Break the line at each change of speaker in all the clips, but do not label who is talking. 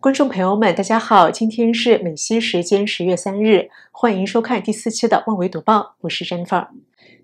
观众朋友们，大家好！今天是美西时间十月三日，欢迎收看第四期的《万维读报》，我是 Jennifer。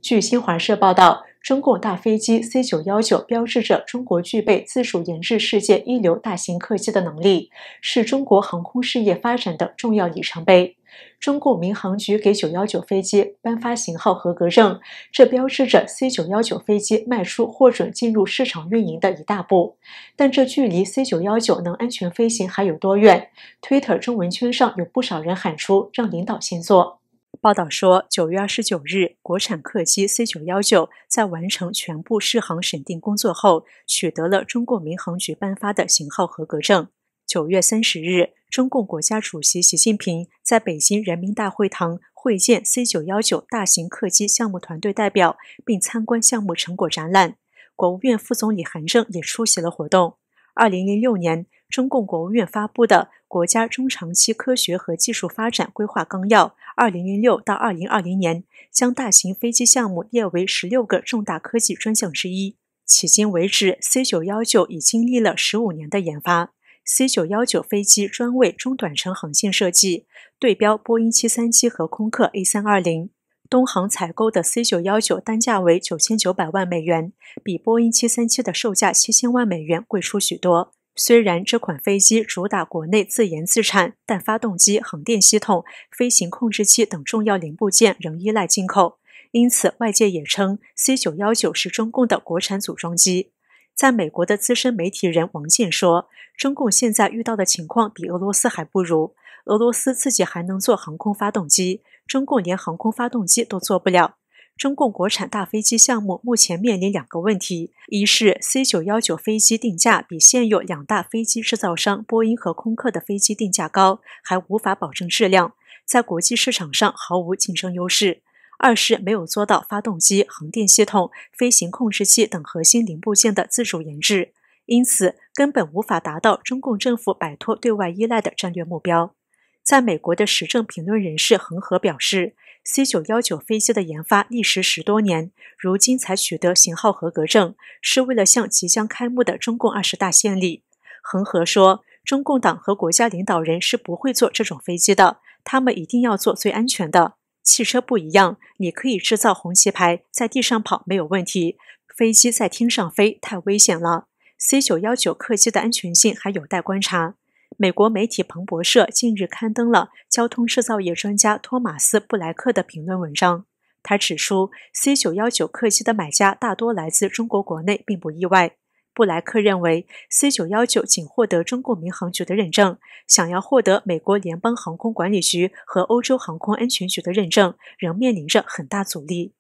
据新华社报道，中共大飞机 C 九幺九标志着中国具备自主研制世界一流大型客机的能力，是中国航空事业发展的重要里程碑。中共民航局给九幺九飞机颁发型号合格证，这标志着 C 九幺九飞机迈出获准进入市场运营的一大步。但这距离 C 九幺九能安全飞行还有多远？Twitter 中文圈上有不少人喊出“让领导先坐”。报道说，九月二十九日，国产客机 C 九幺九在完成全部试航审定工作后，取得了中国民航局颁发的型号合格证。九月三十日。中共国家主席习近平在北京人民大会堂会见 C 九幺九大型客机项目团队代表，并参观项目成果展览。国务院副总理韩正也出席了活动。二零零六年，中共国务院发布的《国家中长期科学和技术发展规划纲要（二零零六到二零二零年）》将大型飞机项目列为十六个重大科技专项之一。迄今为止，C 九幺九已经历了十五年的研发。C 九幺九飞机专为中短程航线设计，对标波音七三七和空客 A 三二零。东航采购的 C 九幺九单价为九千九百万美元，比波音七三七的售价七千万美元贵出许多。虽然这款飞机主打国内自研自产，但发动机、航电系统、飞行控制器等重要零部件仍依赖进口，因此外界也称 C 九幺九是中共的国产组装机。在美国的资深媒体人王健说：“中共现在遇到的情况比俄罗斯还不如，俄罗斯自己还能做航空发动机，中共连航空发动机都做不了。中共国产大飞机项目目前面临两个问题：一是 C 九幺九飞机定价比现有两大飞机制造商波音和空客的飞机定价高，还无法保证质量，在国际市场上毫无竞争优势。”二是没有做到发动机、航电系统、飞行控制器等核心零部件的自主研制，因此根本无法达到中共政府摆脱对外依赖的战略目标。在美国的时政评论人士恒河表示，C919 飞机的研发历时十多年，如今才取得型号合格证，是为了向即将开幕的中共二十大献礼。恒河说，中共党和国家领导人是不会坐这种飞机的，他们一定要坐最安全的。汽车不一样，你可以制造红旗牌在地上跑没有问题。飞机在天上飞太危险了，C 九幺九客机的安全性还有待观察。美国媒体彭博社近日刊登了交通制造业专家托马斯·布莱克的评论文章，他指出，C 九幺九客机的买家大多来自中国国内，并不意外。布莱克认为，C 九幺九仅获得中国民航局的认证，想要获得美国联邦航空管理局和欧洲航空安全局的认证，仍面临着很大阻力。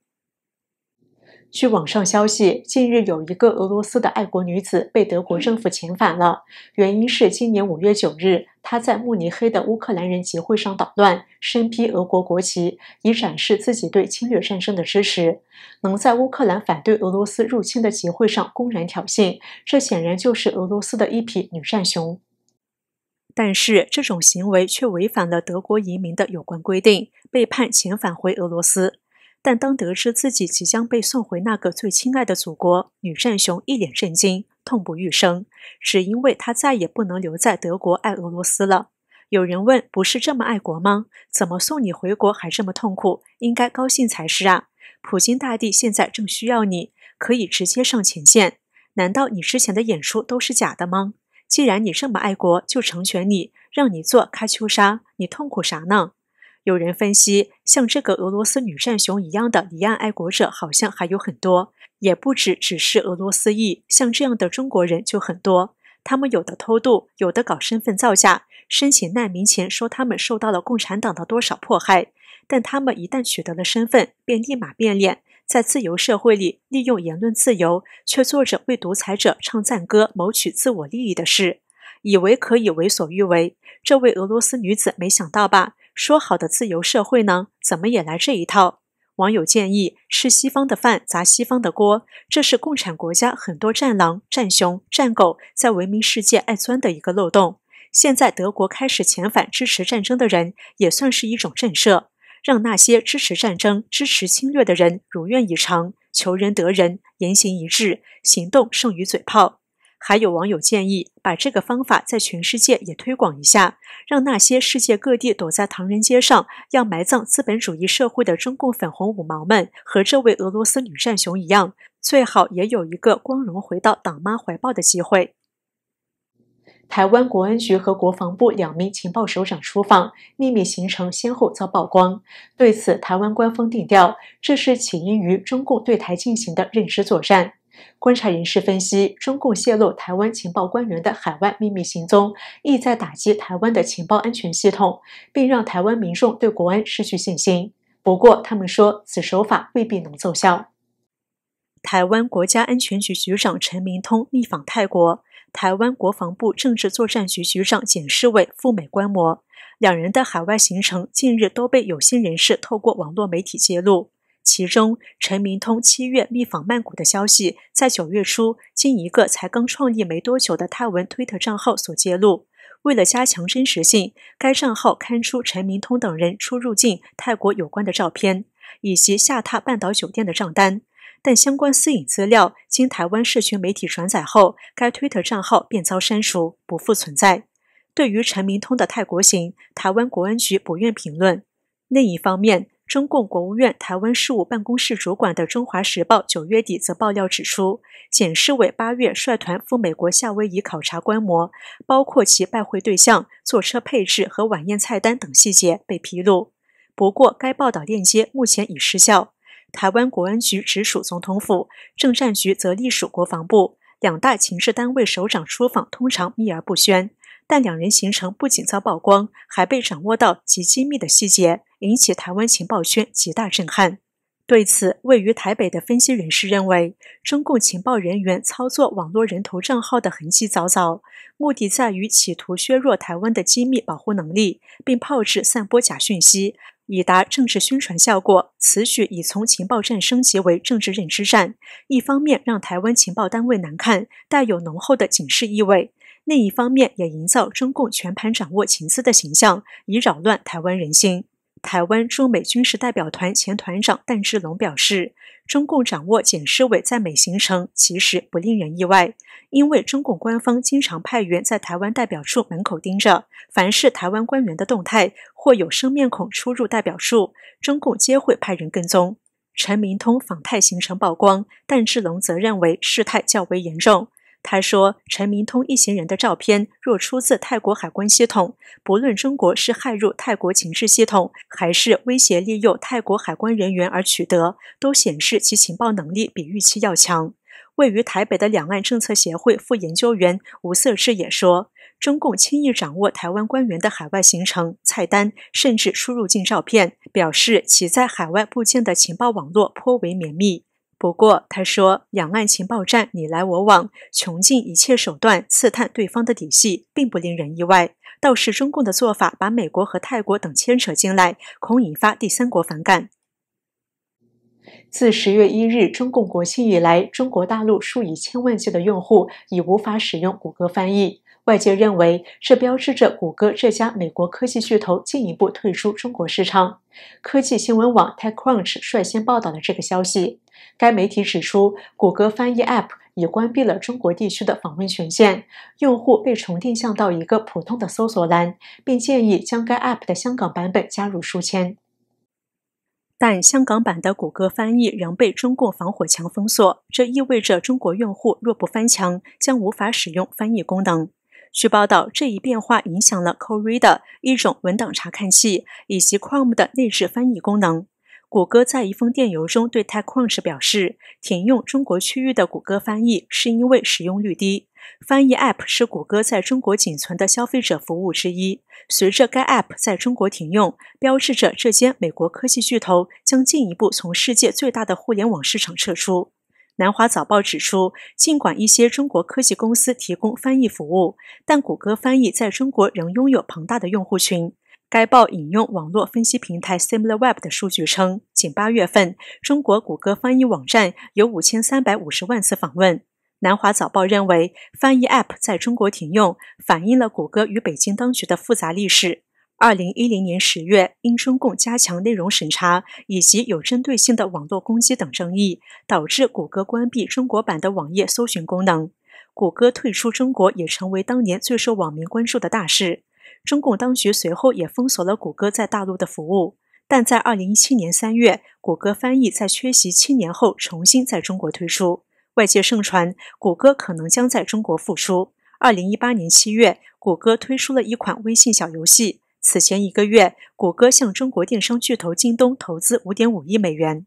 据网上消息，近日有一个俄罗斯的爱国女子被德国政府遣返了，原因是今年五月九日，她在慕尼黑的乌克兰人集会上捣乱，身披俄国国旗，以展示自己对侵略战争的支持。能在乌克兰反对俄罗斯入侵的集会上公然挑衅，这显然就是俄罗斯的一匹女战熊。但是这种行为却违反了德国移民的有关规定，被判遣返回俄罗斯。但当得知自己即将被送回那个最亲爱的祖国，女战雄一脸震惊，痛不欲生，只因为她再也不能留在德国爱俄罗斯了。有人问：“不是这么爱国吗？怎么送你回国还这么痛苦？应该高兴才是啊！普京大帝现在正需要你，可以直接上前线。难道你之前的演出都是假的吗？既然你这么爱国，就成全你，让你做喀秋莎，你痛苦啥呢？”有人分析，像这个俄罗斯女战熊一样的离岸爱国者，好像还有很多，也不止只是俄罗斯裔，像这样的中国人就很多。他们有的偷渡，有的搞身份造假，申请难民前说他们受到了共产党的多少迫害，但他们一旦取得了身份，便立马变脸，在自由社会里利用言论自由，却做着为独裁者唱赞歌、谋取自我利益的事，以为可以为所欲为。这位俄罗斯女子没想到吧？说好的自由社会呢？怎么也来这一套？网友建议吃西方的饭砸西方的锅，这是共产国家很多战狼、战熊、战狗在文明世界爱钻的一个漏洞。现在德国开始遣返支持战争的人，也算是一种震慑，让那些支持战争、支持侵略的人如愿以偿，求人得人，言行一致，行动胜于嘴炮。还有网友建议把这个方法在全世界也推广一下，让那些世界各地躲在唐人街上要埋葬资本主义社会的中共粉红五毛们，和这位俄罗斯女战熊一样，最好也有一个光荣回到党妈怀抱的机会。台湾国安局和国防部两名情报首长出访秘密行程先后遭曝光，对此，台湾官方定调，这是起因于中共对台进行的认知作战。观察人士分析，中共泄露台湾情报官员的海外秘密行踪，意在打击台湾的情报安全系统，并让台湾民众对国安失去信心。不过，他们说此手法未必能奏效。台湾国家安全局局长陈明通密访泰国，台湾国防部政治作战局局长简世伟赴美观摩，两人的海外行程近日都被有心人士透过网络媒体揭露。其中，陈明通七月密访曼谷的消息，在九月初经一个才刚创立没多久的泰文推特账号所揭露。为了加强真实性，该账号刊出陈明通等人出入境泰国有关的照片，以及下榻半岛酒店的账单。但相关私隐资料经台湾社群媒体转载后，该推特账号便遭删除，不复存在。对于陈明通的泰国行，台湾国安局不愿评论。另一方面，中共国务院台湾事务办公室主管的《中华时报》九月底则爆料指出，检世伟八月率团赴美国夏威夷考察观摩，包括其拜会对象、坐车配置和晚宴菜单等细节被披露。不过，该报道链接目前已失效。台湾国安局直属总统府，政战局则隶属国防部，两大情治单位首长出访通常秘而不宣。但两人行程不仅遭曝光，还被掌握到极机密的细节，引起台湾情报圈极大震撼。对此，位于台北的分析人士认为，中共情报人员操作网络人头账号的痕迹早早，目的在于企图削弱台湾的机密保护能力，并炮制散播假讯息，以达政治宣传效果。此举已从情报战升级为政治认知战，一方面让台湾情报单位难看，带有浓厚的警示意味。另一方面，也营造中共全盘掌握情资的形象，以扰乱台湾人心。台湾驻美军事代表团前团长但志龙表示，中共掌握简诗委在美行程，其实不令人意外，因为中共官方经常派员在台湾代表处门口盯着，凡是台湾官员的动态或有生面孔出入代表处，中共皆会派人跟踪。陈明通访泰行程曝光，但志龙则认为事态较为严重。他说：“陈明通一行人的照片若出自泰国海关系统，不论中国是骇入泰国情势系统，还是威胁利诱泰国海关人员而取得，都显示其情报能力比预期要强。”位于台北的两岸政策协会副研究员吴色志也说：“中共轻易掌握台湾官员的海外行程菜单，甚至出入境照片，表示其在海外部件的情报网络颇为绵密。”不过，他说，两岸情报战你来我往，穷尽一切手段刺探对方的底细，并不令人意外。倒是中共的做法，把美国和泰国等牵扯进来，恐引发第三国反感。自十月一日中共国庆以来，中国大陆数以千万计的用户已无法使用谷歌翻译。外界认为，这标志着谷歌这家美国科技巨头进一步退出中国市场。科技新闻网 TechCrunch 率先报道了这个消息。该媒体指出，谷歌翻译 App 已关闭了中国地区的访问权限，用户被重定向到一个普通的搜索栏，并建议将该 App 的香港版本加入书签。但香港版的谷歌翻译仍被中共防火墙封锁，这意味着中国用户若不翻墙，将无法使用翻译功能。据报道，这一变化影响了 Co Reader 一种文档查看器以及 Chrome 的内置翻译功能。谷歌在一封电邮中对 TechCrunch 表示，停用中国区域的谷歌翻译是因为使用率低。翻译 App 是谷歌在中国仅存的消费者服务之一。随着该 App 在中国停用，标志着这间美国科技巨头将进一步从世界最大的互联网市场撤出。南华早报指出，尽管一些中国科技公司提供翻译服务，但谷歌翻译在中国仍拥有庞大的用户群。该报引用网络分析平台 SimilarWeb 的数据称，仅八月份，中国谷歌翻译网站有五千三百五十万次访问。南华早报认为，翻译 App 在中国停用，反映了谷歌与北京当局的复杂历史。二零一零年十月，因中共加强内容审查以及有针对性的网络攻击等争议，导致谷歌关闭中国版的网页搜寻功能。谷歌退出中国也成为当年最受网民关注的大事。中共当局随后也封锁了谷歌在大陆的服务，但在2017年3月，谷歌翻译在缺席七年后重新在中国推出。外界盛传谷歌可能将在中国复出。2018年7月，谷歌推出了一款微信小游戏。此前一个月，谷歌向中国电商巨头京东投资5.5亿美元。